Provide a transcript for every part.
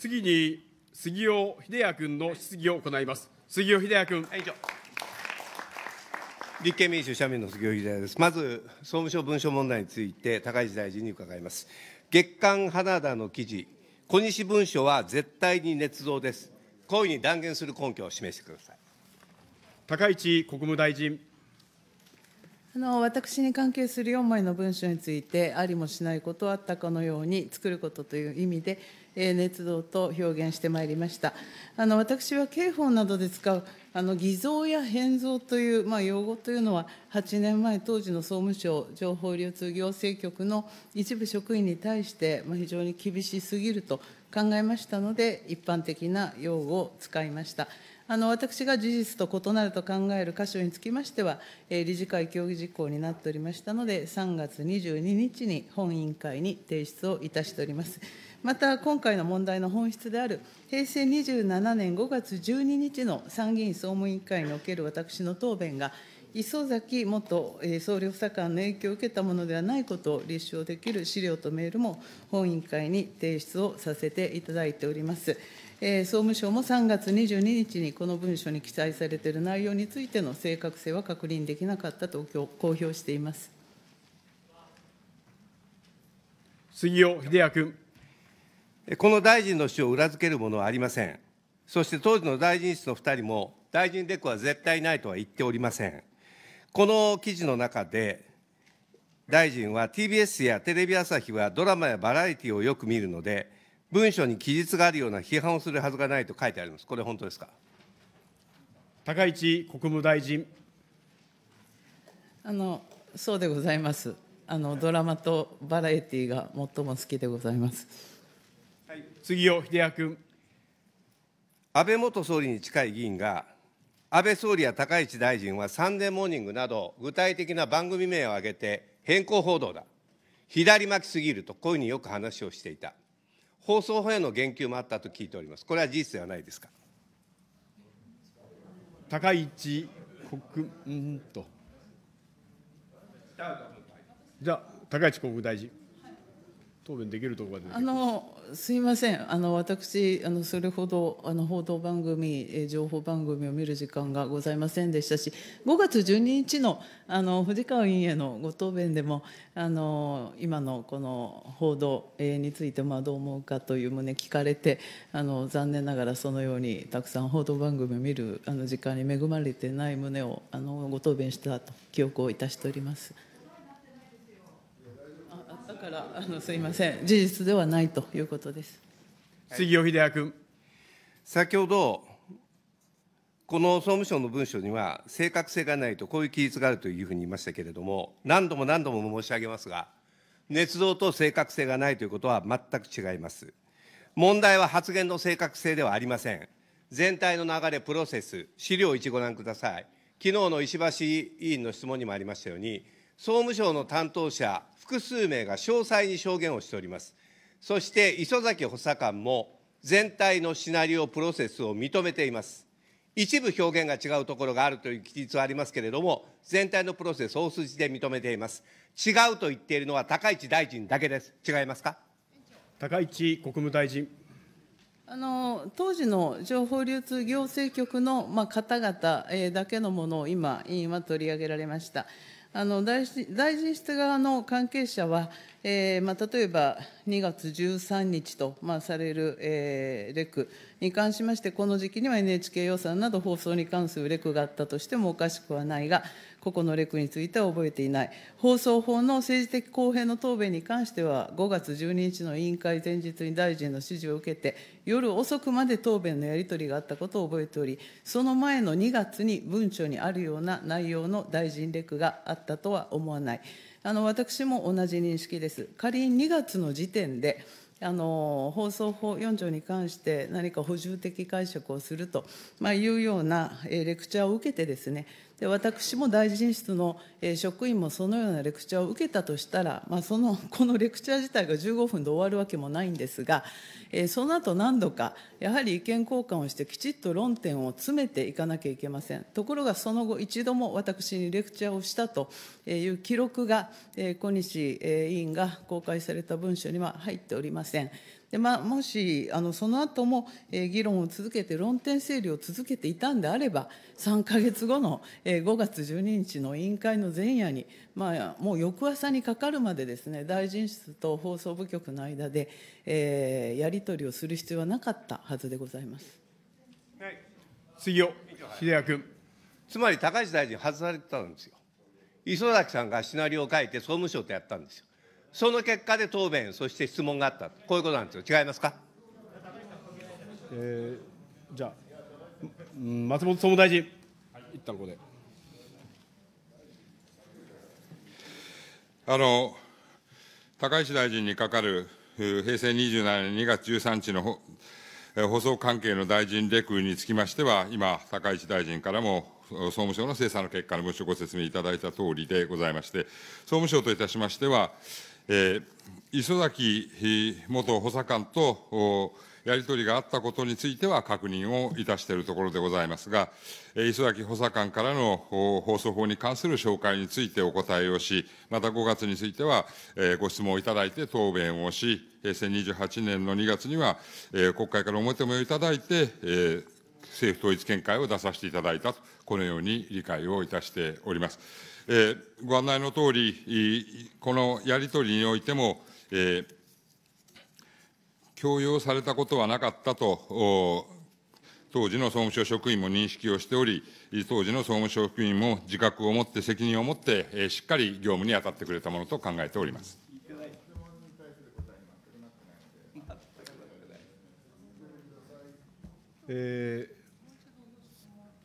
次に杉尾秀哉君の質疑を行います。杉尾秀哉君。委員長。立憲民主社民の杉尾秀哉です。まず総務省文書問題について高市大臣に伺います。月刊花田の記事、小西文書は絶対に捏造です。こういうに断言する根拠を示してください。高市国務大臣。あの私に関係する4枚の文書について、ありもしないことあったかのように作ることという意味で、熱動と表現してまいりました。あの私は刑法などで使うあの偽造や変造という、まあ、用語というのは、8年前、当時の総務省情報流通行政局の一部職員に対して、まあ、非常に厳しすぎると考えましたので、一般的な用語を使いました。あの私が事実と異なると考える箇所につきましては、えー、理事会協議事項になっておりましたので、3月22日に本委員会に提出をいたしております。また、今回の問題の本質である、平成27年5月12日の参議院総務委員会における私の答弁が、磯崎元総理補佐官の影響を受けたものではないことを立証できる資料とメールも、本委員会に提出をさせていただいております。総務省も3月22日にこの文書に記載されている内容についての正確性は確認できなかったと公表しています。杉尾秀哉君。この大臣の主を裏付けるものはありません。そして当時の大臣室の2人も、大臣レクは絶対ないとは言っておりません。この記事の中で、大臣は TBS やテレビ朝日はドラマやバラエティをよく見るので、文書に記述があるような批判をするはずがないと書いてあります。これ本当ですか。高市国務大臣。あの、そうでございます。あのドラマとバラエティが最も好きでございます。はい、次を秀哉君。安倍元総理に近い議員が安倍総理や高市大臣はサンデーモーニングなど、具体的な番組名を挙げて、変更報道だ、左巻きすぎると、こういうふうによく話をしていた、放送法への言及もあったと聞いております、これは事実ではないですか。高市国うんとじゃあ高市国務大臣答弁できるところまであのすいません、あの私あの、それほどあの報道番組、え情報番組を見る時間がございませんでしたし、5月12日のあの藤川委員へのご答弁でも、あの今のこの報道、えについて、まあ、どう思うかという旨、聞かれてあの、残念ながらそのようにたくさん報道番組を見るあの時間に恵まれてない旨をあのご答弁したと記憶をいたしております。らあのすいません、事実ではないということです。杉尾秀哉君。先ほど、この総務省の文書には、正確性がないと、こういう記述があるというふうに言いましたけれども、何度も何度も申し上げますが、捏造と正確性がないということは全く違います。問題は発言の正確性ではありません。全体の流れ、プロセス、資料1ご覧ください。昨日の石橋委員の質問にもありましたように、総務省の担当者複数名が詳細に証言をしております。そして磯崎補佐官も全体のシナリオプロセスを認めています。一部表現が違うところがあるという記述はありますけれども、全体のプロセス、大筋で認めています。違うと言っているのは高市大臣だけです。違いますか高市国務大臣。あの当時の情報流通行政局の、まあ、方々、えー、だけのものを今、委員は取り上げられました。大臣室側の関係者は、例えば2月13日とされるレクに関しまして、この時期には ＮＨＫ 予算など放送に関するレクがあったとしてもおかしくはないが、個々のレクについては覚えていない、放送法の政治的公平の答弁に関しては、5月12日の委員会前日に大臣の指示を受けて、夜遅くまで答弁のやり取りがあったことを覚えており、その前の2月に文書にあるような内容の大臣レクがあったとは思わない。あの私も同じ認識です。仮に2月の時点であの放送法4条に関して何か補充的解釈をすると、まあ、いうようなレクチャーを受けてですねで私も大臣室の職員もそのようなレクチャーを受けたとしたら、まあ、その このレクチャー自体が15分で終わるわけもないんですが、その後何度か、やはり意見交換をして、きちっと論点を詰めていかなきゃいけません。ところが、その後、一度も私にレクチャーをしたという記録が、小西委員が公開された文書には入っておりません。でまあ、もしあのその後も、えー、議論を続けて論点整理を続けていたんであれば3か月後の、えー、5月12日の委員会の前夜に、まあ、もう翌朝にかかるまでですね大臣室と放送部局の間で、えー、やり取りをする必要はなかったはずでございます。はい、杉尾秀哉君つまり高市大臣外されてたんですよ。磯崎さんがシナリオを書いて総務省とやったんですよ。その結果で答弁、そして質問があった、こういうことなんですよ、違いますか。えー、じゃ松本総務大臣、一旦ここで。あの高市大臣にかかる平成27年2月13日の放送関係の大臣レクにつきましては、今、高市大臣からも総務省の精査の結果の文書ご説明いただいたとおりでございまして、総務省といたしましては、え磯崎元補佐官とやり取りがあったことについては確認をいたしているところでございますが、磯崎補佐官からの放送法に関する紹介についてお答えをし、また5月についてはご質問をいただいて答弁をし、平成28年の2月には国会からお求めをいただいて、政府統一見解を出させていただいたと、このように理解をいたしております。えー、ご案内のとおり、このやり取りにおいても、えー、強要されたことはなかったと、当時の総務省職員も認識をしており、当時の総務省職員も自覚を持って、責任を持って、しっかり業務に当たってくれたものと考えております。えー、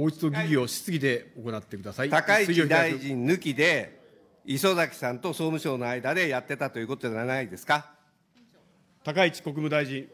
もう一度疑義を質疑で行ってください。高市大臣抜きで、磯崎さんと総務省の間でやってたということじゃないですか。高市国務大臣。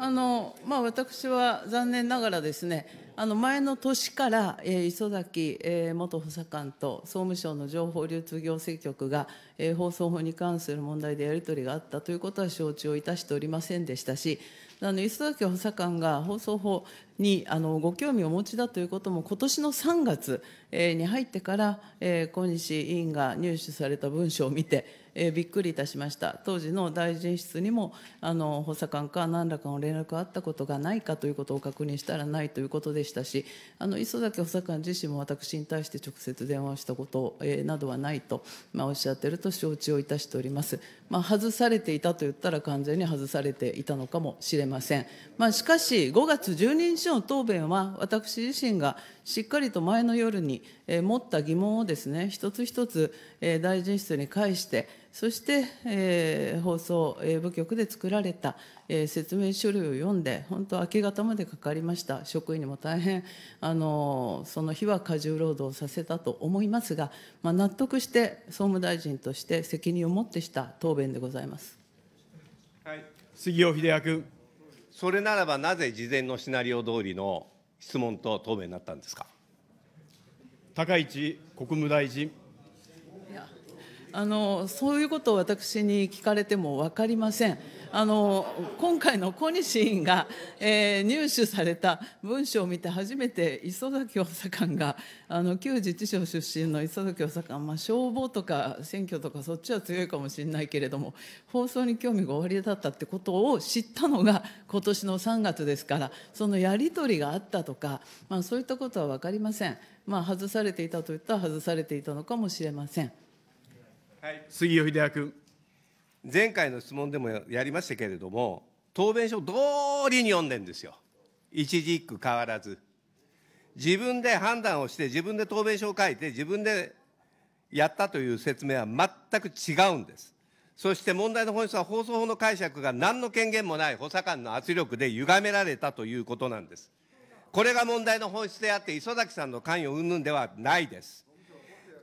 あのまあ、私は残念ながらですね、あの前の年から、えー、磯崎、えー、元補佐官と総務省の情報流通行政局が、えー、放送法に関する問題でやり取りがあったということは承知をいたしておりませんでしたし、あの磯崎補佐官が放送法にあのご興味をお持ちだということも、今年の3月、えー、に入ってから、えー、小西委員が入手された文書を見て、えー、びっくりいたしました当時の大臣室にもあの補佐官か何らかの連絡があったことがないかということを確認したらないということでしたしあの磯崎補佐官自身も私に対して直接電話をしたこと、えー、などはないと、まあ、おっしゃってると承知をいたしております、まあ、外されていたと言ったら完全に外されていたのかもしれません、まあ、しかし5月12日の答弁は私自身がしっかりと前の夜に、えー、持った疑問をですね一つ一つ、えー、大臣室に返してそして、えー、放送、えー、部局で作られた、えー、説明書類を読んで、本当、明け方までかかりました、職員にも大変、あのその日は過重労働させたと思いますが、まあ、納得して総務大臣として責任を持ってした答弁でございます、はい、杉尾秀哉君。それならば、なぜ事前のシナリオ通りの質問と答弁になったんですか。高市国務大臣。あのそういうことを私に聞かれても分かりません。あの今回の小西委員が、えー、入手された文書を見て初めて磯崎補佐官があの旧自治省出身の磯崎補佐官、まあ、消防とか選挙とかそっちは強いかもしれないけれども放送に興味がおありだったってことを知ったのが今年の3月ですからそのやり取りがあったとか、まあ、そういったことは分かりません。まあ、外されていたといったら外されていたのかもしれません。杉尾秀哉君。前回の質問でもやりましたけれども、答弁書通りに読んでんですよ。一字一句変わらず。自分で判断をして、自分で答弁書を書いて、自分でやったという説明は全く違うんです。そして問題の本質は放送法の解釈が何の権限もない補佐官の圧力で歪められたということなんです。これが問題の本質であって、磯崎さんの関与云々ではないです。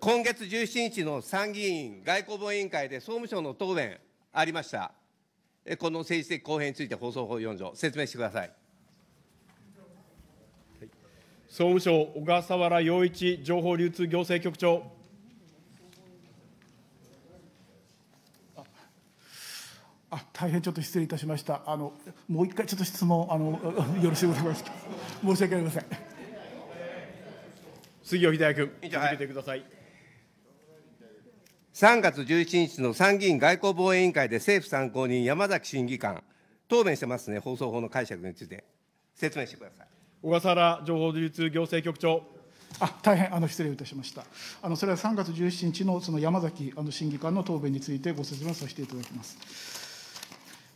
今月17日の参議院外交防委員会で総務省の答弁ありました。この政治的公平について放送法4条、説明してください。総務省小笠原洋一情報流通行政局長。あ大変ちょっと失礼いたしました。あのもう一回ちょっと質問あの よろしいございますか。申し訳ありません。杉尾秀哉君、続けてください3月11日の参議院外交防衛委員会で政府参考人、山崎審議官、答弁してますね、放送法の解釈について、説明してください小笠原情報流通行政局長。あ大変あの失礼いたしました、あのそれは3月17日のその山崎あの審議官の答弁についてご説明させていただきます。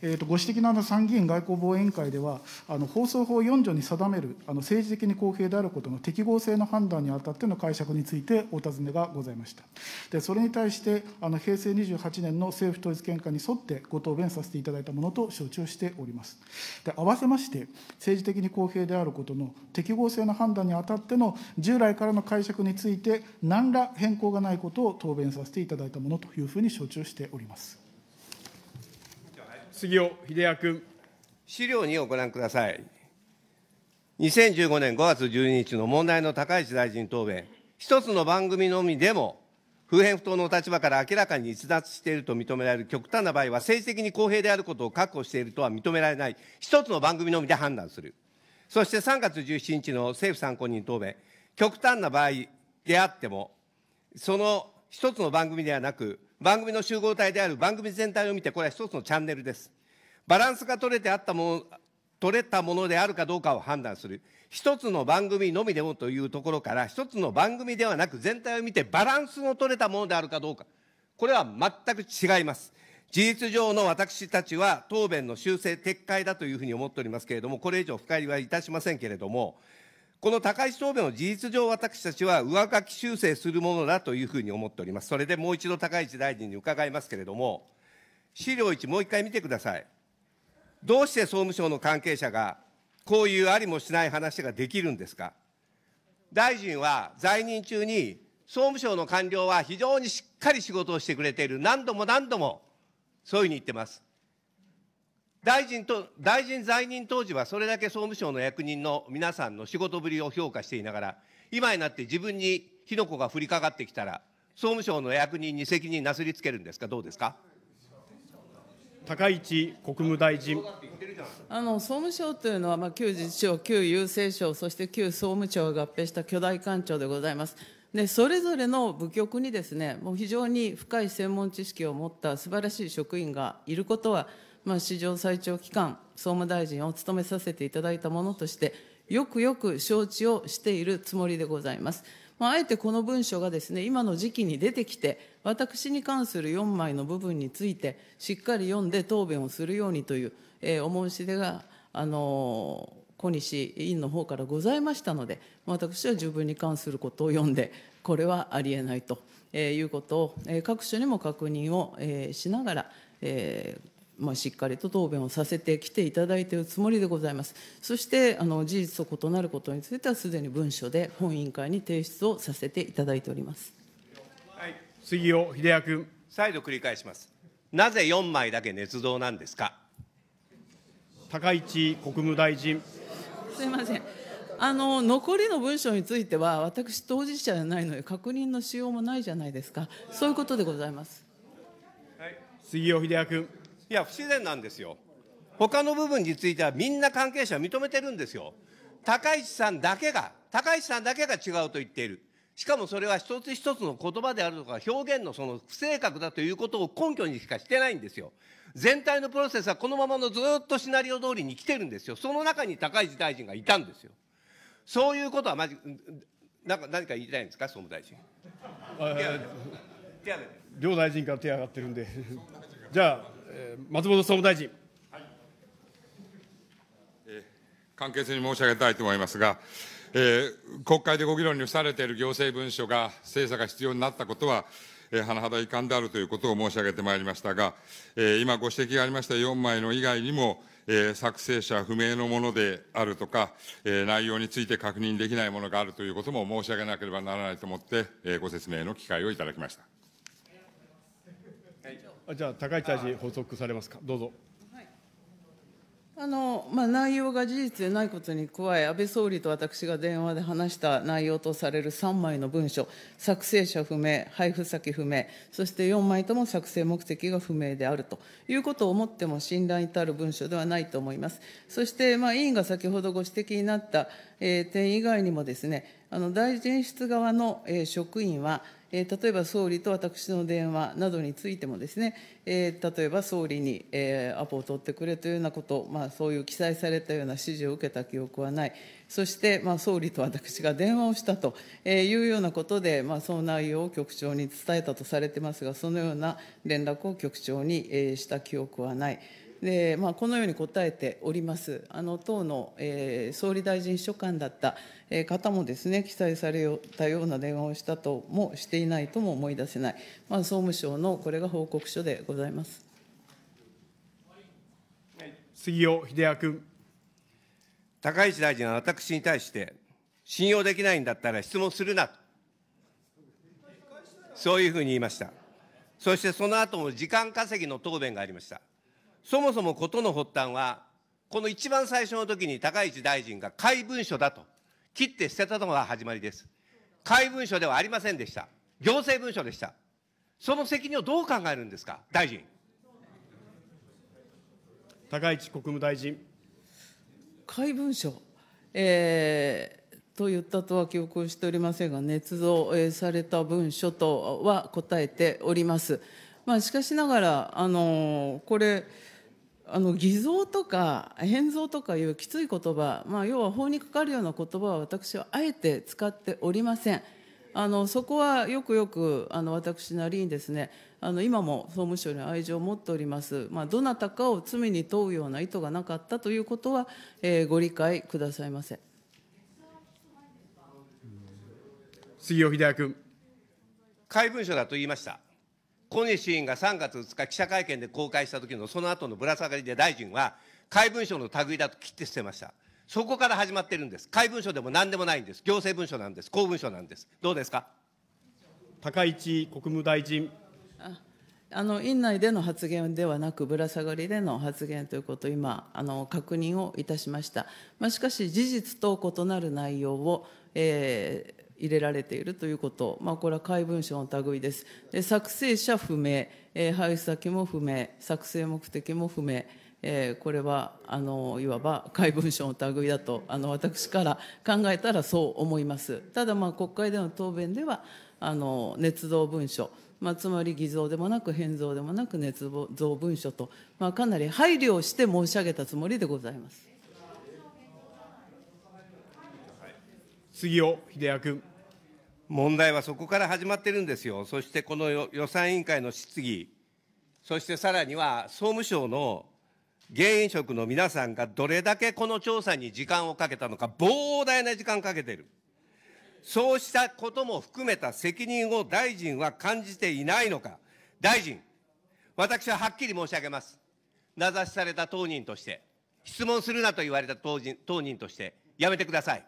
えー、とご指摘のあの参議院外交防衛委員会では、あの放送法4条に定めるあの政治的に公平であることの適合性の判断にあたっての解釈についてお尋ねがございました。でそれに対してあの、平成28年の政府統一見解に沿ってご答弁させていただいたものと承知をしております。で合わせまして、政治的に公平であることの適合性の判断にあたっての従来からの解釈について、何ら変更がないことを答弁させていただいたものというふうに承知をしております。杉尾秀哉君。資料2をご覧ください。2015年5月12日の問題の高市大臣答弁、一つの番組のみでも、不偏不当の立場から明らかに逸脱していると認められる極端な場合は、政治的に公平であることを確保しているとは認められない、一つの番組のみで判断する。そして3月17日の政府参考人答弁、極端な場合であっても、その一つの番組ではなく、番組の集合体である番組全体を見て、これは一つのチャンネルです。バランスが取れてあったもの、取れたものであるかどうかを判断する。一つの番組のみでもというところから、一つの番組ではなく全体を見てバランスの取れたものであるかどうか。これは全く違います。事実上の私たちは答弁の修正撤回だというふうに思っておりますけれども、これ以上深入りはいたしませんけれども、この高市答弁を事実上、私たちは上書き修正するものだというふうに思っております。それでもう一度高市大臣に伺いますけれども、資料1、もう一回見てください。どうして総務省の関係者が、こういうありもしない話ができるんですか。大臣は在任中に、総務省の官僚は非常にしっかり仕事をしてくれている、何度も何度も、そういうふうに言ってます。大臣と、大臣在任当時はそれだけ総務省の役人の皆さんの仕事ぶりを評価していながら、今になって自分に火の粉が降りかかってきたら、総務省の役人に責任なすりつけるんですか、どうですか。高市国務大臣あの総務省というのは、まあ、旧自治省、旧郵政省、そして旧総務省が合併した巨大官庁でございます。でそれぞれの部局にですねもう非常に深い専門知識を持った素晴らしい職員がいることはまあ、史上最長期間、総務大臣を務めさせていただいたものとして、よくよく承知をしているつもりでございます。まあ、あえてこの文書がですね、今の時期に出てきて、私に関する4枚の部分について、しっかり読んで答弁をするようにという、えー、お申し出が、あのー、小西委員の方からございましたので、私は十分に関することを読んで、これはありえないということを、各所にも確認をしながら、まあ、しっかりと答弁をさせてきていただいているつもりでございます。そしてあの事実と異なることについては、すでに文書で本委員会に提出をさせていただいております。はい、杉尾秀哉君。再度繰り返します。なぜ4枚だけ捏造なんですか。高市国務大臣。すみません。あの残りの文書については、私、当事者じゃないので、確認のしようもないじゃないですか、そういうことでございます、はい、杉尾秀哉君。いや、不自然なんですよ。他の部分についてはみんな関係者認めてるんですよ。高市さんだけが、高市さんだけが違うと言っている。しかもそれは一つ一つの言葉であるとか表現のその不正確だということを根拠にしかしてないんですよ。全体のプロセスはこのままのずっとシナリオ通りに来てるんですよ。その中に高市大臣がいたんですよ。そういうことはまじ、なんか何か言いたいんですか、総務大臣。両大臣から手上がってるんで。じゃあ松本総務大臣。簡潔に申し上げたいと思いますが、えー、国会でご議論にされている行政文書が精査が必要になったことは、えー、甚だ遺憾であるということを申し上げてまいりましたが、えー、今ご指摘がありました4枚の以外にも、えー、作成者不明のものであるとか、えー、内容について確認できないものがあるということも申し上げなければならないと思って、えー、ご説明の機会をいただきました。あじゃあ、高市大臣、補足されますか、どうぞ。あのまあ、内容が事実でないことに加え、安倍総理と私が電話で話した内容とされる3枚の文書、作成者不明、配布先不明、そして4枚とも作成目的が不明であるということを思っても信頼に至る文書ではないと思います。そして、まあ、委員が先ほどご指摘になった、えー、点以外にもですね、あの大臣室側の職員は、例えば総理と私の電話などについてもですね、例えば総理にアポを取ってくれというようなこと、まあ、そういう記載されたような指示を受けた記憶はない、そしてまあ総理と私が電話をしたというようなことで、まあ、その内容を局長に伝えたとされてますが、そのような連絡を局長にした記憶はない。でまあ、このように答えております、あの党の、えー、総理大臣秘書官だった、え方もですね記載されたような電話をしたともしていないとも思い出せない、まあ、総務省のこれが報告書でございます。杉尾秀哉君。高市大臣は私に対して、信用できないんだったら質問するな、そういうふうに言いました。そしてその後も時間稼ぎの答弁がありました。そもそも事の発端は、この一番最初の時に高市大臣が怪文書だと切って捨てたのが始まりです。怪文書ではありませんでした。行政文書でした。その責任をどう考えるんですか、大臣。高市国務大臣。怪文書、えー、と言ったとは記憶しておりませんが、捏造、された文書とは答えております。まあ、しかしながら、あのー、これ、あの偽造とか変造とかいうきつい言葉、まあ、要は法にかかるような言葉は私はあえて使っておりません。あのそこはよくよくあの私なりにですねあの今も総務省に愛情を持っております、まあ、どなたかを罪に問うような意図がなかったということは、えー、ご理解くださいませ杉尾秀哉君。怪文書だと言いました。小西委員が3月2日記者会見で公開した時のその後のぶら下がりで大臣は、怪文書の類だと切って捨てました。そこから始まってるんです。怪文書でも何でもないんです。行政文書なんです。公文書なんです。どうですか高市国務大臣。あの院内での発言ではなく、ぶら下がりでの発言ということを今、あの確認をいたしました。まあ、しかし、事実と異なる内容を、えー、入れられているということ、まあ、これは怪文書の類です。で作成者不明、えー、配布先も不明、作成目的も不明、えー、これはあのいわば怪文書の類だとあの私から考えたらそう思います。ただまあ国会での答弁ではあの捏造文書まあ、つまり偽造でもなく変造でもなく捏造文書と、まあ、かなり配慮をして申し上げたつもりでございます。杉尾秀哉君。問題はそこから始まってるんですよ。そしてこの予算委員会の質疑、そしてさらには総務省の現因職の皆さんがどれだけこの調査に時間をかけたのか、膨大な時間かけてる。そうしたことも含めた責任を大臣は感じていないのか。大臣、私ははっきり申し上げます。名指しされた当人として、質問するなと言われた当人当人として、やめてください。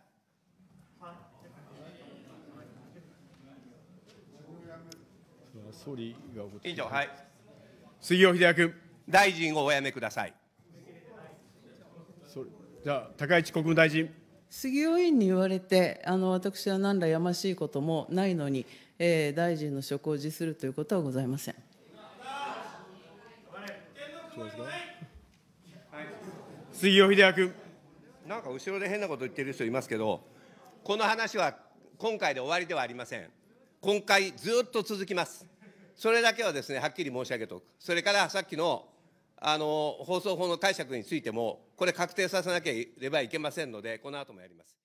総理がお委員長、はい。杉尾秀哉君。大臣をお辞めください。じゃあ、高市国務大臣。杉尾委員に言われて、あの私は何らやましいこともないのに、えー、大臣の職を辞するということはございません。杉尾秀哉君。なんか後ろで変なこと言ってる人いますけど、この話は今回で終わりではありません。今回ずっと続きます。それだけはですねはっきり申し上げておく、それからさっきのあの放送法の解釈についても、これ、確定させなければいけませんので、この後もやります。